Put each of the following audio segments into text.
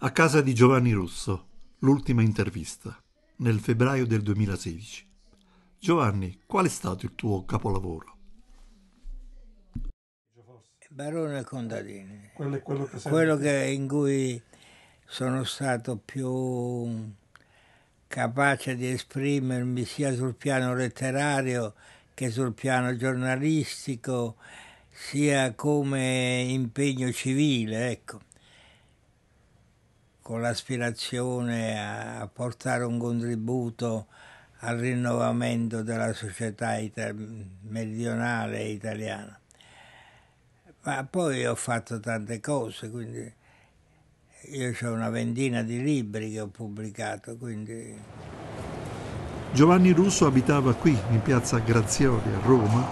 A casa di Giovanni Russo, l'ultima intervista, nel febbraio del 2016. Giovanni, qual è stato il tuo capolavoro? Barone Contadini. Quello, quello, che quello che, in cui sono stato più capace di esprimermi sia sul piano letterario che sul piano giornalistico, sia come impegno civile, ecco con l'aspirazione a portare un contributo al rinnovamento della società ita- meridionale italiana. Ma poi ho fatto tante cose, quindi io ho una ventina di libri che ho pubblicato. Quindi... Giovanni Russo abitava qui, in piazza Grazioli, a Roma,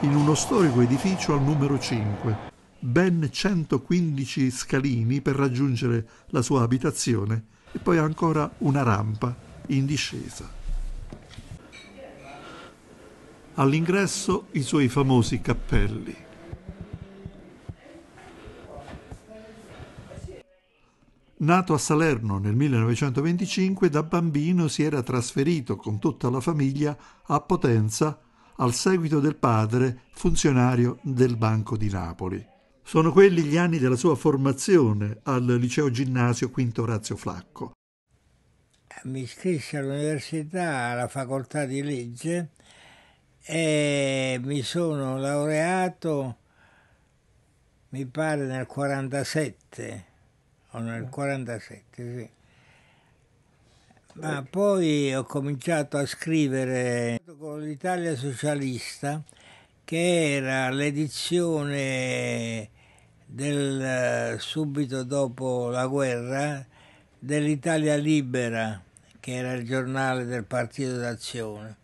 in uno storico edificio al numero 5 ben 115 scalini per raggiungere la sua abitazione e poi ancora una rampa in discesa. All'ingresso i suoi famosi cappelli. Nato a Salerno nel 1925, da bambino si era trasferito con tutta la famiglia a Potenza al seguito del padre, funzionario del Banco di Napoli. Sono quelli gli anni della sua formazione al liceo ginnasio Quinto Orazio Flacco. Eh, mi iscrissi all'università, alla facoltà di legge e mi sono laureato, mi pare, nel 47 o nel 47, sì. Ma poi ho cominciato a scrivere con l'Italia Socialista, che era l'edizione del, eh, subito dopo la guerra dell'Italia Libera, che era il giornale del Partito d'Azione.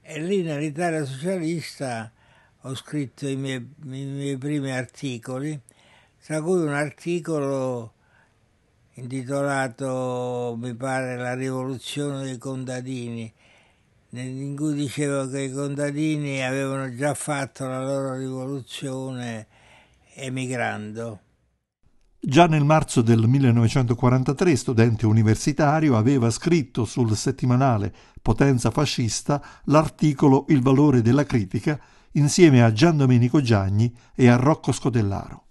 E lì nell'Italia Socialista ho scritto i miei, i miei primi articoli, tra cui un articolo intitolato, mi pare, La rivoluzione dei contadini, in cui dicevo che i contadini avevano già fatto la loro rivoluzione emigrando. Già nel marzo del 1943, studente universitario, aveva scritto sul settimanale Potenza Fascista l'articolo Il valore della critica insieme a Gian Domenico Giagni e a Rocco Scodellaro.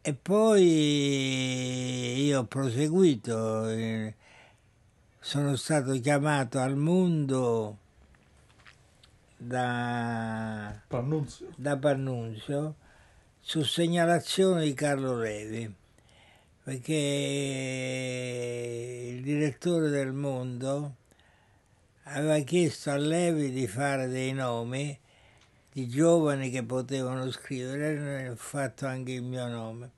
E poi io ho proseguito, eh, sono stato chiamato al mondo da Pannunzio, da Pannunzio su segnalazione di Carlo Levi, perché il direttore del Mondo aveva chiesto a Levi di fare dei nomi di giovani che potevano scrivere, e ho fatto anche il mio nome.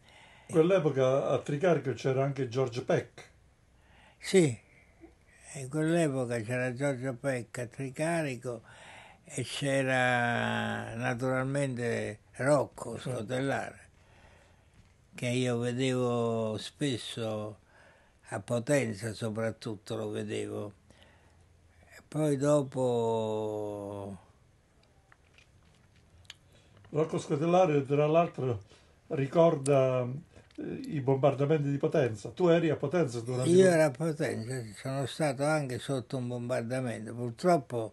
Quell'epoca a Tricarico c'era anche George Peck. Sì, in quell'epoca c'era Giorgio a Tricarico e c'era naturalmente Rocco Srotellare, che io vedevo spesso a Potenza soprattutto lo vedevo. E poi dopo... Rocco Scotellare, tra l'altro, ricorda eh, i bombardamenti di Potenza. Tu eri a Potenza durante... Io ero a Potenza, sono stato anche sotto un bombardamento. Purtroppo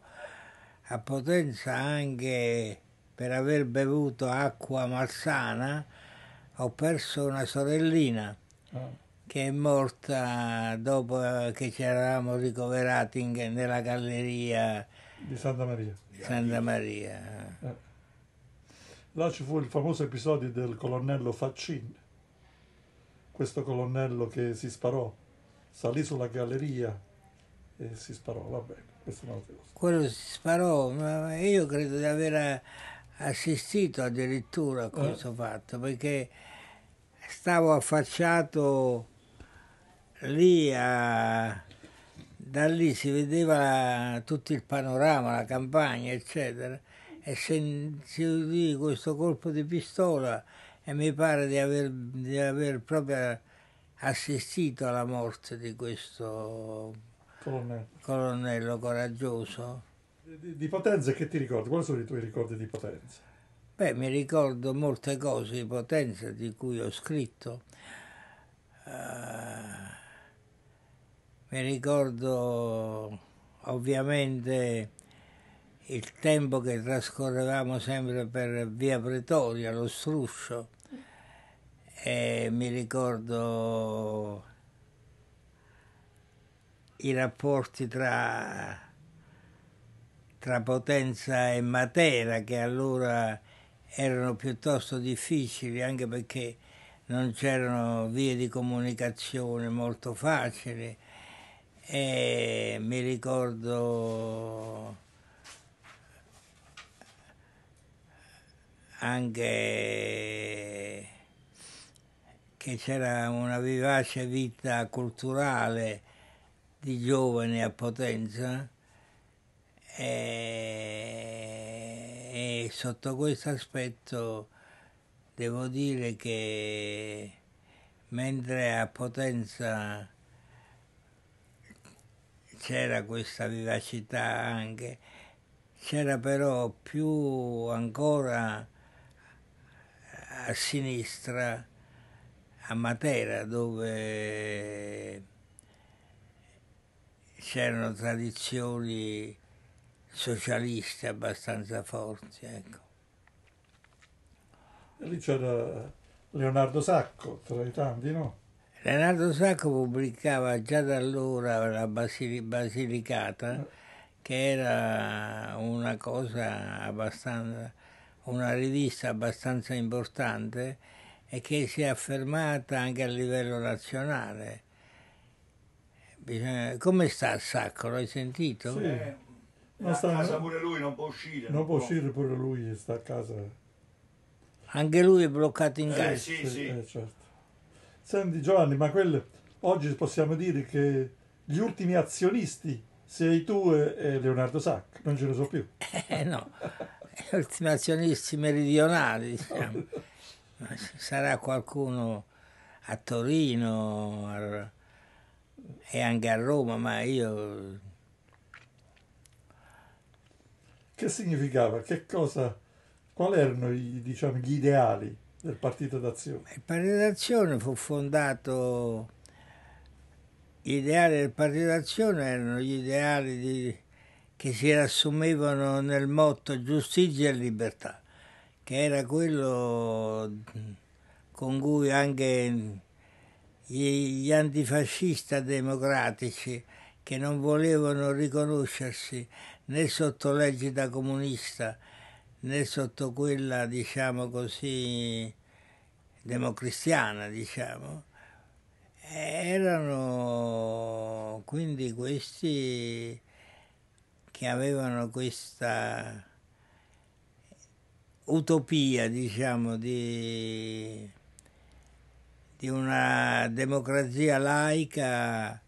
a Potenza anche per aver bevuto acqua malsana ho perso una sorellina oh. che è morta dopo che ci eravamo ricoverati in, nella galleria di Santa Maria. Di Santa Maria. Eh. Là ci fu il famoso episodio del colonnello Faccin, questo colonnello che si sparò, salì sulla galleria e si sparò, va bene, Quello si sparò, ma io credo di aver assistito addirittura a eh. questo eh. fatto perché stavo affacciato lì a, da lì si vedeva tutto il panorama, la campagna eccetera e si udì questo colpo di pistola e mi pare di aver, di aver proprio assistito alla morte di questo colonnello, colonnello coraggioso di Potenza che ti ricordi? Quali sono i tuoi ricordi di Potenza? Beh, mi ricordo molte cose di Potenza di cui ho scritto. Uh, mi ricordo ovviamente il tempo che trascorrevamo sempre per via Pretoria, lo struscio, e mi ricordo i rapporti tra tra Potenza e Matera, che allora erano piuttosto difficili, anche perché non c'erano vie di comunicazione molto facili. E mi ricordo anche che c'era una vivace vita culturale di giovani a Potenza e, eh, e sotto questo aspetto devo dire che mentre a Potenza c'era questa vivacità anche, c'era però più ancora a sinistra a Matera dove c'erano tradizioni socialiste abbastanza forti. Ecco. Lì c'era Leonardo Sacco, tra i tanti, no? Leonardo Sacco pubblicava già da allora la Basilicata, eh. che era una cosa abbastanza, una rivista abbastanza importante e che si è affermata anche a livello nazionale. Come sta Sacco? L'hai sentito? Sì. Eh, ma eh, sta a casa pure lui, non può uscire. Non, non può, può uscire pure lui, sta a casa. Anche lui è bloccato in eh, casa. Sì, sì. Eh, certo. Senti Giovanni, ma quel, oggi possiamo dire che gli ultimi azionisti sei tu e Leonardo Sac, non ce ne so più. Eh no, eh, gli ultimi azionisti meridionali, diciamo. Sarà qualcuno a Torino e anche a Roma, ma io che significava, che cosa, quali erano i, diciamo, gli ideali del Partito d'Azione? Il Partito d'Azione fu fondato, gli ideali del Partito d'Azione erano gli ideali di, che si riassumevano nel motto giustizia e libertà, che era quello con cui anche gli, gli antifascista democratici che non volevano riconoscersi né sotto l'egida comunista né sotto quella, diciamo così, democristiana, diciamo. Erano quindi questi che avevano questa utopia, diciamo, di, di una democrazia laica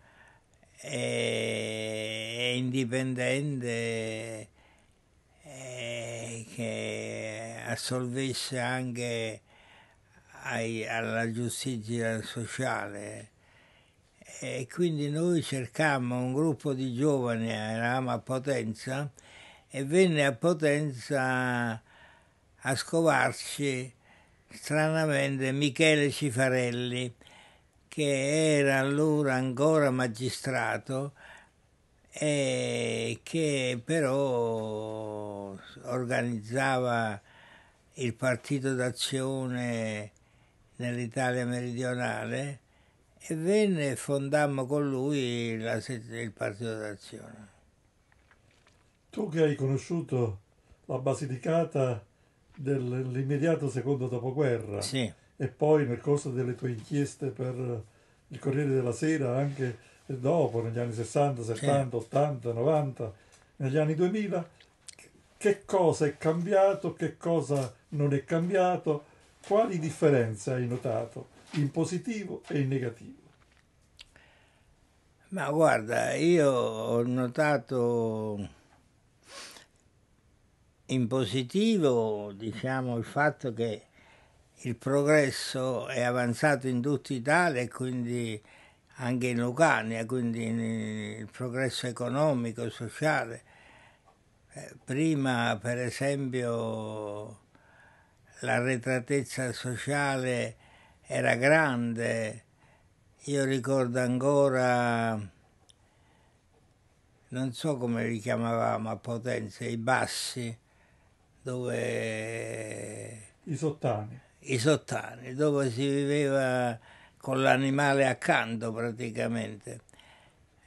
e indipendente e che assolvesse anche ai, alla giustizia sociale. E quindi noi cercammo un gruppo di giovani, eravamo a Potenza, e venne a Potenza a scovarci stranamente Michele Cifarelli, che era allora ancora magistrato e che però organizzava il partito d'azione nell'Italia meridionale e venne e fondammo con lui la, il partito d'azione. Tu che hai conosciuto la Basilicata dell'immediato secondo dopoguerra. Sì e poi nel corso delle tue inchieste per eh, il Corriere della Sera, anche dopo, negli anni 60, 70, 80, 90, negli anni 2000, che cosa è cambiato, che cosa non è cambiato, quali differenze hai notato in positivo e in negativo? Ma guarda, io ho notato in positivo, diciamo, il fatto che il progresso è avanzato in tutta Italia e quindi anche in Lucania, quindi il progresso economico, e sociale. Eh, prima, per esempio, l'arretratezza sociale era grande. Io ricordo ancora, non so come li chiamavamo a Potenza, i bassi, dove... I sottani i sottani, dove si viveva con l'animale accanto praticamente,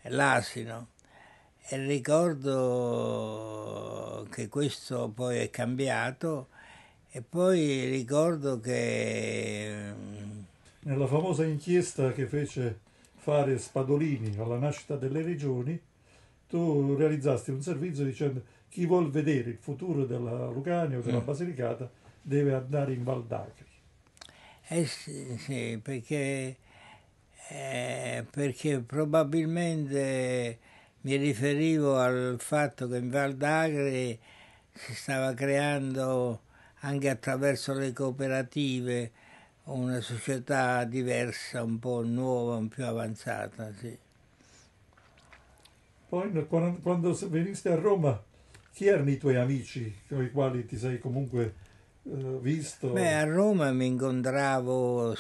l'asino. E ricordo che questo poi è cambiato e poi ricordo che... Nella famosa inchiesta che fece fare Spadolini alla nascita delle regioni, tu realizzasti un servizio dicendo chi vuol vedere il futuro della Lucania o della mm. Basilicata deve andare in Val d'Agri. Eh sì, sì perché, eh, perché, probabilmente mi riferivo al fatto che in Val d'Agri si stava creando anche attraverso le cooperative una società diversa, un po' nuova, un più avanzata. Sì. Poi quando veniste a Roma, chi erano i tuoi amici con i quali ti sei comunque eh, visto? Beh, a Roma mi incontravo eh,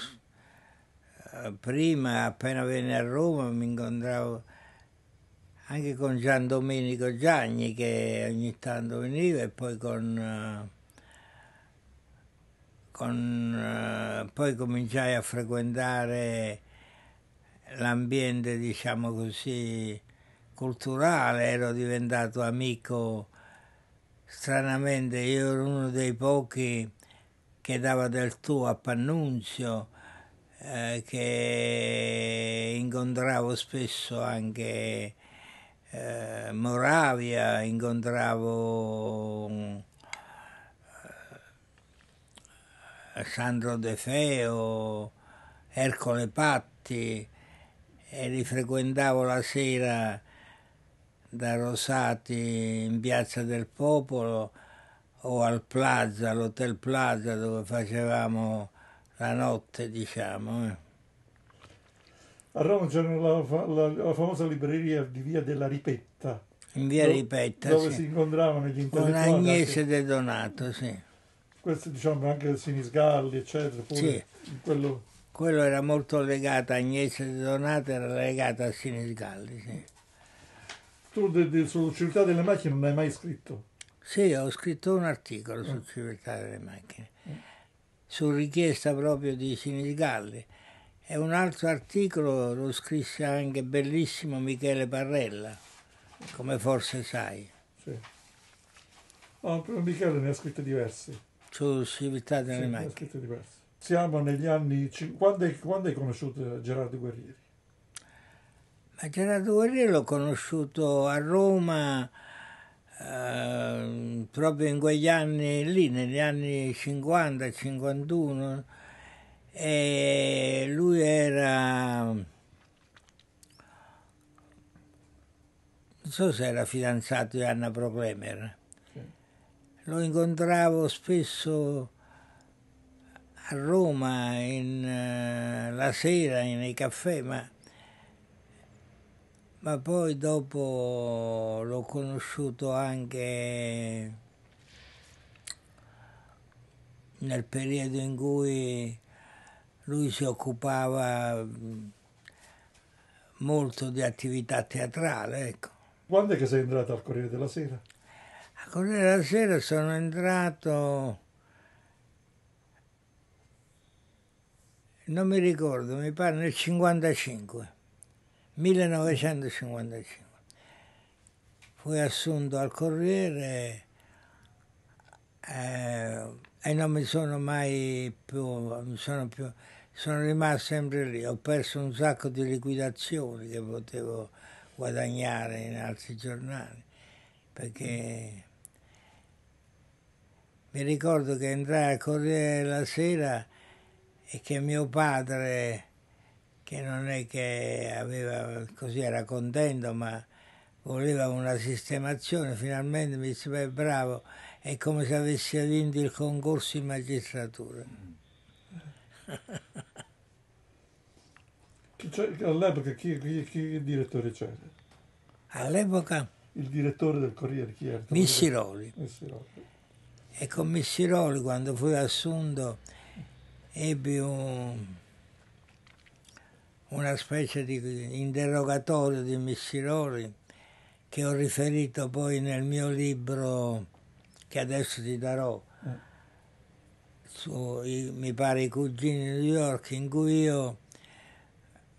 prima, appena venne a Roma, mi incontravo anche con Gian Domenico Gianni che ogni tanto veniva e poi con... Eh, con poi cominciai a frequentare l'ambiente, diciamo così, culturale, ero diventato amico stranamente io ero uno dei pochi che dava del tuo a Pannunzio, eh, che incontravo spesso anche eh, Moravia, incontravo eh, Sandro De Feo, Ercole Patti e li frequentavo la sera da Rosati in Piazza del Popolo o al Plaza, all'Hotel Plaza dove facevamo la notte, diciamo. Eh. A Roma c'era la, la, la, famosa libreria di Via della Ripetta. In Via do, Ripetta, Dove sì. si incontravano gli intellettuali. Con Agnese De Donato, sì. Questo diciamo anche Sinisgalli, eccetera. sì. Quello... quello... era molto legato, a Agnese De Donato era legato a Sinisgalli, sì tu de, de, sulla civiltà delle macchine non hai mai scritto? Sì, ho scritto un articolo eh. sulla civiltà delle macchine, eh. su richiesta proprio di Sinigalli. E un altro articolo lo scrisse anche bellissimo Michele Parrella, come forse sai. Sì. Oh, Michele ne ha scritte diversi. Su civiltà delle sì, macchine. Ne ha scritte diversi. Siamo negli anni... Quando hai, quando hai conosciuto Gerardo Guerrieri? Ma Gerardo Guerrieri l'ho conosciuto a Roma eh, proprio in quegli anni lì, negli anni 50-51, e lui era... non so se era fidanzato di Anna Proclemer. Sì. Lo incontravo spesso a Roma in, uh, la sera nei caffè, ma ma poi dopo l'ho conosciuto anche nel periodo in cui lui si occupava mm, molto di attività teatrale. Ecco. Quando è che sei entrato al Corriere della Sera? Al Corriere della Sera sono entrato... Non mi ricordo, mi pare nel 1955. 1955. Fui assunto al Corriere eh, e non mi sono mai più, sono più, sono rimasto sempre lì. Ho perso un sacco di liquidazioni che potevo guadagnare in altri giornali perché mi ricordo che entrai al Corriere la sera e che mio padre che non è che aveva, così era contento, ma voleva una sistemazione, finalmente mi disse, beh bravo, è come se avessi vinto il concorso in magistratura. all'epoca chi, chi, chi direttore c'era? All'epoca? Il direttore del Corriere, chi era? Missiroli. Missiroli. E con Missiroli, quando fui assunto, ebbi un una specie di interrogatorio di Missiroli che ho riferito poi nel mio libro che adesso ti darò, su, mi pare i cugini di New York, in cui io,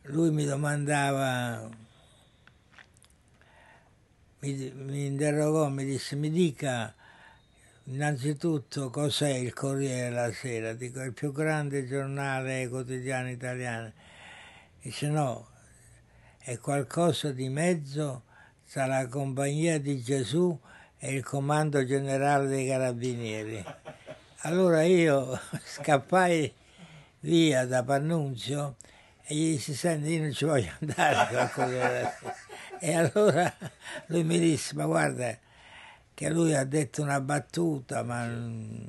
lui mi domandava, mi, mi interrogò, mi disse, mi dica innanzitutto cos'è il Corriere della Sera, dico, il più grande giornale quotidiano italiano Dice no, è qualcosa di mezzo tra la compagnia di Gesù e il comando generale dei carabinieri. Allora io scappai via da Pannunzio e gli disse senti io non ci voglio andare e allora lui mi disse ma guarda che lui ha detto una battuta ma... Mm,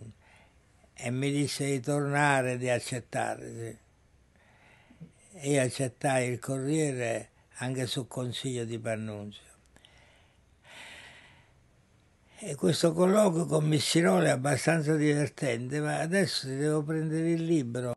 e mi disse di tornare di accettare e accettai il Corriere anche su consiglio di Pannunzio. E questo colloquio con Missiroli è abbastanza divertente, ma adesso devo prendere il libro.